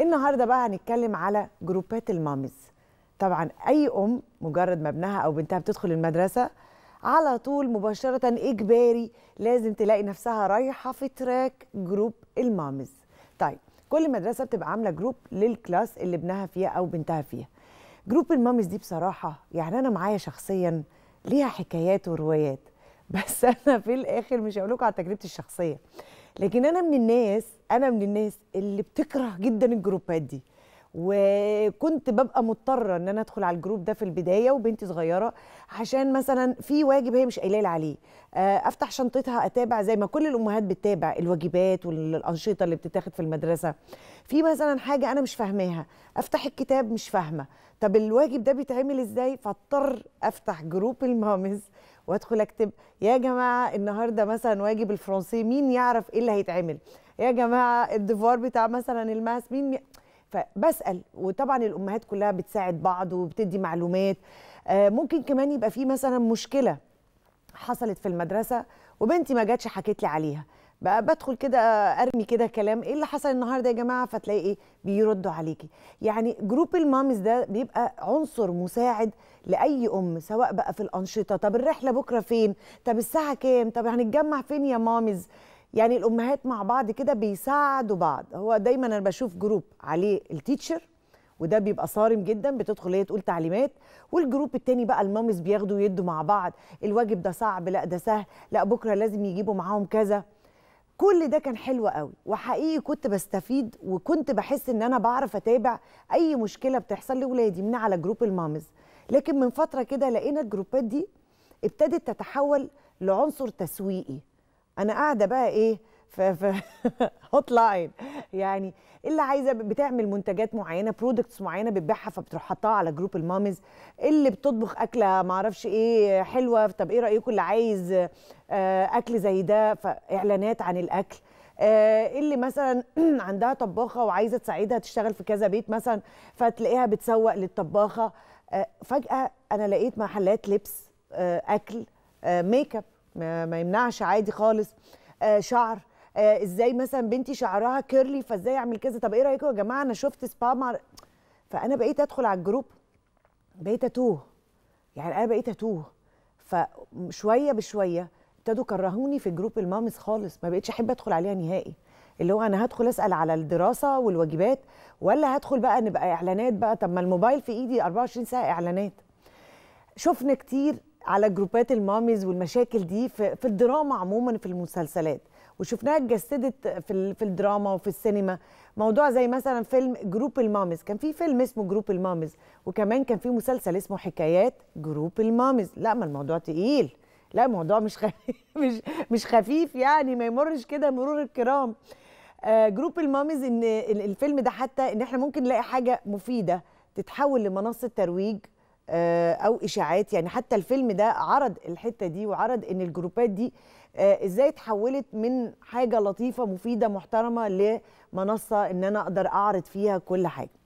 النهارده بقى هنتكلم على جروبات الماميز طبعا اي ام مجرد ما ابنها او بنتها بتدخل المدرسه على طول مباشره اجباري لازم تلاقي نفسها رايحه في تراك جروب الماميز طيب كل مدرسه بتبقى عامله جروب للكلاس اللي ابنها فيها او بنتها فيها جروب الماميز دي بصراحه يعني انا معايا شخصيا ليها حكايات وروايات بس انا في الاخر مش هقول لكم على تجربتي الشخصيه لكن انا من الناس انا من الناس اللي بتكره جدا الجروبات دي وكنت ببقى مضطره ان انا ادخل على الجروب ده في البدايه وبنتي صغيره عشان مثلا في واجب هي مش قايله عليه آه، افتح شنطتها اتابع زي ما كل الامهات بتتابع الواجبات والانشطه اللي بتتاخد في المدرسه في مثلا حاجه انا مش فاهماها افتح الكتاب مش فاهمه طب الواجب ده بيتعمل ازاي فاضطر افتح جروب المامز وادخل اكتب يا جماعه النهارده مثلا واجب الفرنسي مين يعرف ايه اللي هيتعمل يا جماعه الديفوار بتاع مثلا الماس مين فبسال وطبعا الامهات كلها بتساعد بعض وبتدي معلومات آه، ممكن كمان يبقى في مثلا مشكله حصلت في المدرسه وبنتي ما جاتش حكيت لي عليها بقى بدخل كده ارمي كده كلام ايه اللي حصل النهارده يا جماعه فتلاقي ايه بيردوا عليكي يعني جروب المامز ده بيبقى عنصر مساعد لاي ام سواء بقى في الانشطه طب الرحله بكره فين طب الساعه كام طب هنتجمع فين يا مامز يعني الامهات مع بعض كده بيساعدوا بعض هو دايما انا بشوف جروب عليه التيتشر وده بيبقى صارم جدا بتدخل هي تقول تعليمات والجروب التاني بقى المامز بياخدوا ويدوا مع بعض الواجب ده صعب لا ده سهل لا بكره لازم يجيبوا معاهم كذا كل ده كان حلو قوي وحقيقي كنت بستفيد وكنت بحس ان انا بعرف اتابع اي مشكله بتحصل لاولادي من على جروب المامز لكن من فتره كده لقينا الجروبات دي ابتدت تتحول لعنصر تسويقي انا قاعده بقى ايه في هوت لاين يعني اللي عايزه بتعمل منتجات معينه برودكتس معينه بتبيعها فبتروح حاطاها على جروب المامز اللي بتطبخ اكله ما اعرفش ايه حلوه طب ايه رايكم اللي عايز آه، اكل زي ده فاعلانات عن الاكل آه، اللي مثلا عندها طباخه وعايزه تساعدها تشتغل في كذا بيت مثلا فتلاقيها بتسوق للطباخه آه، فجاه انا لقيت محلات لبس اكل ميك اب ما, ما يمنعش عادي خالص آه شعر آه ازاي مثلا بنتي شعرها كيرلي فازاي اعمل كذا طب ايه رايكم يا جماعه انا شفت سبا مع فانا بقيت ادخل على الجروب بقيت اتوه يعني انا بقيت اتوه فشويه بشويه ابتدوا كرهوني في جروب المامز خالص ما بقتش احب ادخل عليها نهائي اللي هو انا هدخل اسال على الدراسه والواجبات ولا هدخل بقى نبقى اعلانات بقى طب ما الموبايل في ايدي 24 ساعه اعلانات شفنا كتير على جروبات الماميز والمشاكل دي في, الدراما عموما في المسلسلات وشفناها اتجسدت في في الدراما وفي السينما موضوع زي مثلا فيلم جروب الماميز كان في فيلم اسمه جروب الماميز وكمان كان في مسلسل اسمه حكايات جروب الماميز لا ما الموضوع تقيل لا الموضوع مش خفيف مش مش خفيف يعني ما يمرش كده مرور الكرام آه، جروب الماميز ان الفيلم ده حتى ان احنا ممكن نلاقي حاجه مفيده تتحول لمنصه ترويج آه، او اشاعات يعني حتى الفيلم ده عرض الحته دي وعرض ان الجروبات دي آه، ازاي اتحولت من حاجه لطيفه مفيده محترمه لمنصه ان انا اقدر اعرض فيها كل حاجه